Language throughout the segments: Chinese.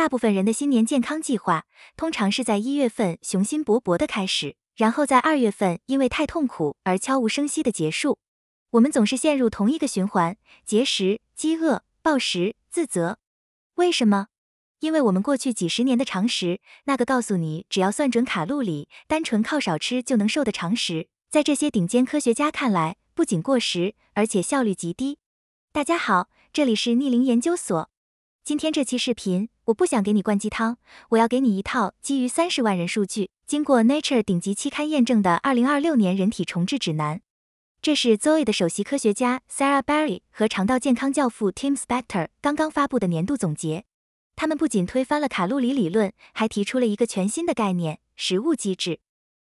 大部分人的新年健康计划通常是在一月份雄心勃勃的开始，然后在二月份因为太痛苦而悄无声息的结束。我们总是陷入同一个循环：节食、饥饿、暴食、自责。为什么？因为我们过去几十年的常识，那个告诉你只要算准卡路里，单纯靠少吃就能瘦的常识，在这些顶尖科学家看来，不仅过时，而且效率极低。大家好，这里是逆龄研究所。今天这期视频，我不想给你灌鸡汤，我要给你一套基于三十万人数据，经过 Nature 顶级期刊验证的二零二六年人体重置指南。这是 Zoe 的首席科学家 Sarah Barry 和肠道健康教父 Tim Spector 刚刚发布的年度总结。他们不仅推翻了卡路里理论，还提出了一个全新的概念——食物机制。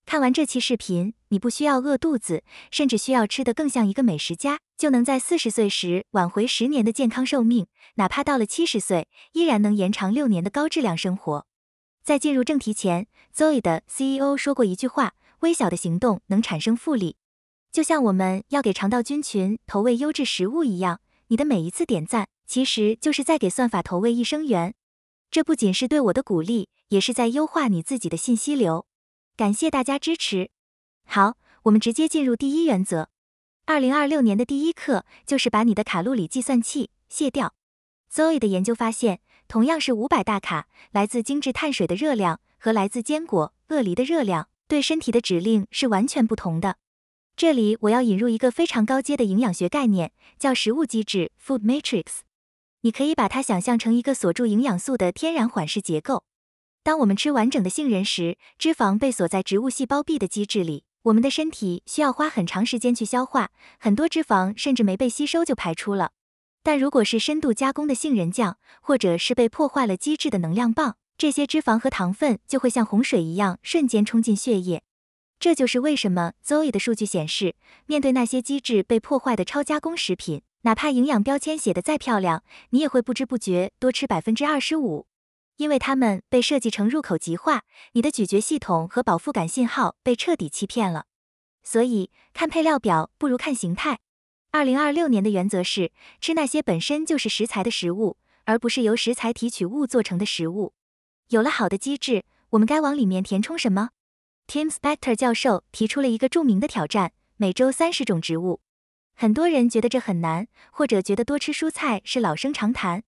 看完这期视频，你不需要饿肚子，甚至需要吃得更像一个美食家。就能在四十岁时挽回十年的健康寿命，哪怕到了七十岁，依然能延长六年的高质量生活。在进入正题前，Zoe 的 CEO 说过一句话：微小的行动能产生复利。就像我们要给肠道菌群投喂优质食物一样，你的每一次点赞，其实就是在给算法投喂益生元。这不仅是对我的鼓励，也是在优化你自己的信息流。感谢大家支持。好，我们直接进入第一原则。二零二六年的第一课就是把你的卡路里计算器卸掉。Zoe 的研究发现，同样是五百大卡，来自精致碳水的热量和来自坚果、鳄梨的热量，对身体的指令是完全不同的。这里我要引入一个非常高阶的营养学概念，叫食物机制 f o o d matrix）。你可以把它想象成一个锁住营养素的天然缓释结构。当我们吃完整的杏仁时，脂肪被锁在植物细胞壁的基质里。我们的身体需要花很长时间去消化很多脂肪，甚至没被吸收就排出了。但如果是深度加工的杏仁酱，或者是被破坏了机制的能量棒，这些脂肪和糖分就会像洪水一样瞬间冲进血液。这就是为什么 Zoe 的数据显示，面对那些机制被破坏的超加工食品，哪怕营养标签写的再漂亮，你也会不知不觉多吃百分之二十五。因为它们被设计成入口即化，你的咀嚼系统和饱腹感信号被彻底欺骗了。所以看配料表不如看形态。二零二六年的原则是吃那些本身就是食材的食物，而不是由食材提取物做成的食物。有了好的机制，我们该往里面填充什么？Tim Spector 教授提出了一个著名的挑战：每周三十种植物。很多人觉得这很难，或者觉得多吃蔬菜是老生常谈。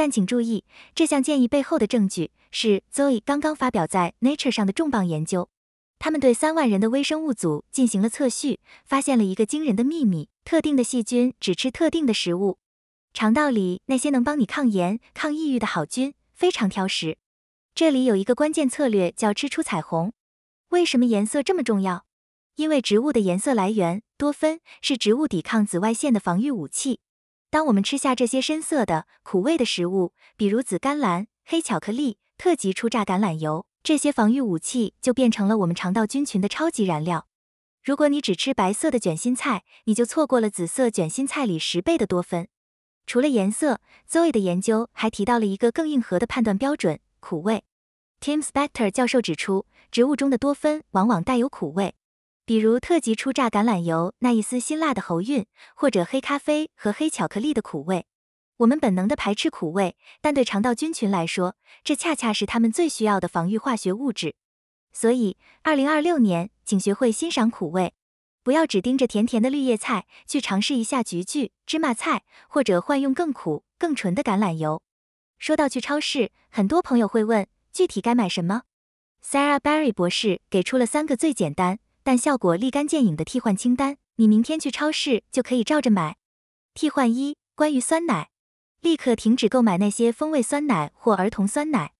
但请注意，这项建议背后的证据是 Zoe 刚刚发表在 Nature 上的重磅研究。他们对三万人的微生物组进行了测序，发现了一个惊人的秘密：特定的细菌只吃特定的食物。肠道里那些能帮你抗炎、抗抑郁的好菌非常挑食。这里有一个关键策略叫“吃出彩虹”。为什么颜色这么重要？因为植物的颜色来源多酚是植物抵抗紫外线的防御武器。当我们吃下这些深色的苦味的食物，比如紫甘蓝、黑巧克力、特级初榨橄榄油，这些防御武器就变成了我们肠道菌群的超级燃料。如果你只吃白色的卷心菜，你就错过了紫色卷心菜里十倍的多酚。除了颜色，Zoe 的研究还提到了一个更硬核的判断标准——苦味。Tim Spector 教授指出，植物中的多酚往往带有苦味。比如特级初榨橄榄油那一丝辛辣的喉韵，或者黑咖啡和黑巧克力的苦味，我们本能的排斥苦味，但对肠道菌群来说，这恰恰是他们最需要的防御化学物质。所以，二零二六年，请学会欣赏苦味，不要只盯着甜甜的绿叶菜，去尝试一下菊苣、芝麻菜，或者换用更苦、更纯的橄榄油。说到去超市，很多朋友会问具体该买什么。Sarah Barry 博士给出了三个最简单。但效果立竿见影的替换清单，你明天去超市就可以照着买。替换一：关于酸奶，立刻停止购买那些风味酸奶或儿童酸奶，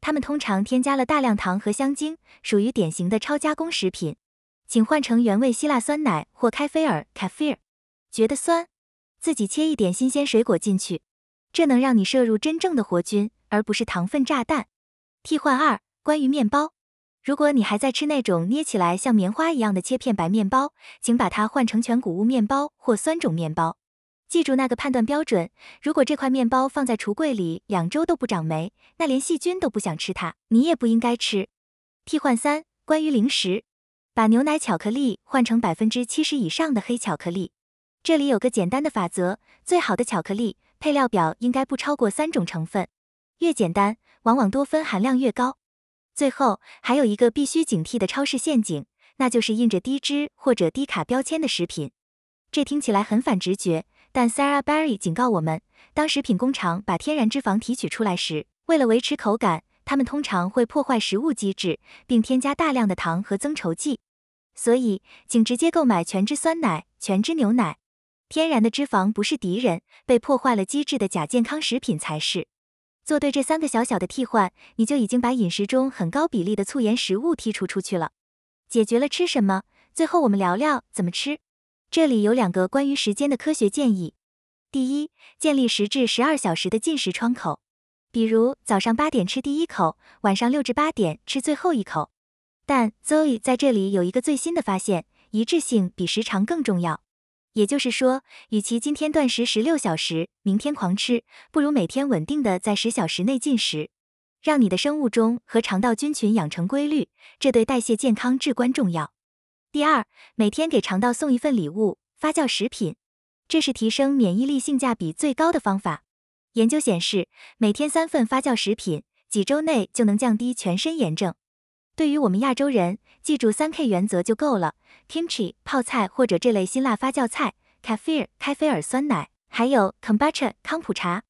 它们通常添加了大量糖和香精，属于典型的超加工食品。请换成原味希腊酸奶或开菲尔 c a f e r 觉得酸，自己切一点新鲜水果进去，这能让你摄入真正的活菌，而不是糖分炸弹。替换二：关于面包。如果你还在吃那种捏起来像棉花一样的切片白面包，请把它换成全谷物面包或酸种面包。记住那个判断标准：如果这块面包放在橱柜里两周都不长霉，那连细菌都不想吃它，你也不应该吃。替换三：关于零食，把牛奶巧克力换成百分之七十以上的黑巧克力。这里有个简单的法则：最好的巧克力配料表应该不超过三种成分，越简单，往往多酚含量越高。最后还有一个必须警惕的超市陷阱，那就是印着低脂或者低卡标签的食品。这听起来很反直觉，但 Sarah Barry 警告我们，当食品工厂把天然脂肪提取出来时，为了维持口感，他们通常会破坏食物机制，并添加大量的糖和增稠剂。所以，请直接购买全脂酸奶、全脂牛奶。天然的脂肪不是敌人，被破坏了机制的假健康食品才是。做对这三个小小的替换，你就已经把饮食中很高比例的促盐食物剔除出去了，解决了吃什么。最后我们聊聊怎么吃。这里有两个关于时间的科学建议。第一，建立十至十二小时的进食窗口，比如早上八点吃第一口，晚上六至八点吃最后一口。但 Zoe 在这里有一个最新的发现：一致性比时长更重要。也就是说，与其今天断食十六小时，明天狂吃，不如每天稳定的在十小时内进食，让你的生物钟和肠道菌群养成规律，这对代谢健康至关重要。第二，每天给肠道送一份礼物——发酵食品，这是提升免疫力性价比最高的方法。研究显示，每天三份发酵食品，几周内就能降低全身炎症。对于我们亚洲人，记住三 K 原则就够了：kimchi 泡菜或者这类辛辣发酵菜，kafir 开菲尔酸奶，还有 kombucha 康普茶。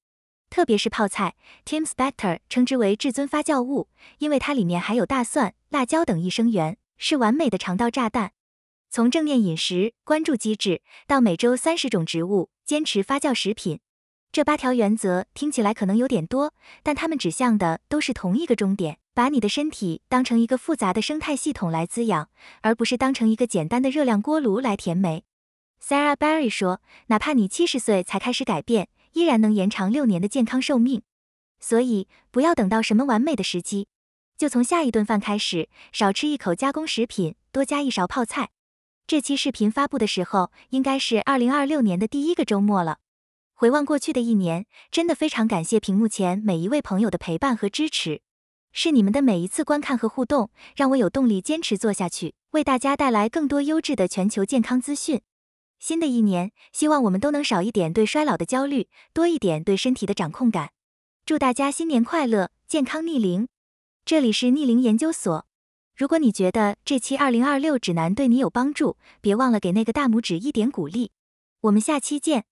特别是泡菜，Tim Spector 称之为至尊发酵物，因为它里面含有大蒜、辣椒等益生元，是完美的肠道炸弹。从正面饮食、关注机制，到每周三十种植物，坚持发酵食品。这八条原则听起来可能有点多，但它们指向的都是同一个终点：把你的身体当成一个复杂的生态系统来滋养，而不是当成一个简单的热量锅炉来填煤。Sarah Barry 说，哪怕你七十岁才开始改变，依然能延长六年的健康寿命。所以，不要等到什么完美的时机，就从下一顿饭开始，少吃一口加工食品，多加一勺泡菜。这期视频发布的时候，应该是二零二六年的第一个周末了。回望过去的一年，真的非常感谢屏幕前每一位朋友的陪伴和支持，是你们的每一次观看和互动，让我有动力坚持做下去，为大家带来更多优质的全球健康资讯。新的一年，希望我们都能少一点对衰老的焦虑，多一点对身体的掌控感。祝大家新年快乐，健康逆龄。这里是逆龄研究所。如果你觉得这期二零二六指南对你有帮助，别忘了给那个大拇指一点鼓励。我们下期见。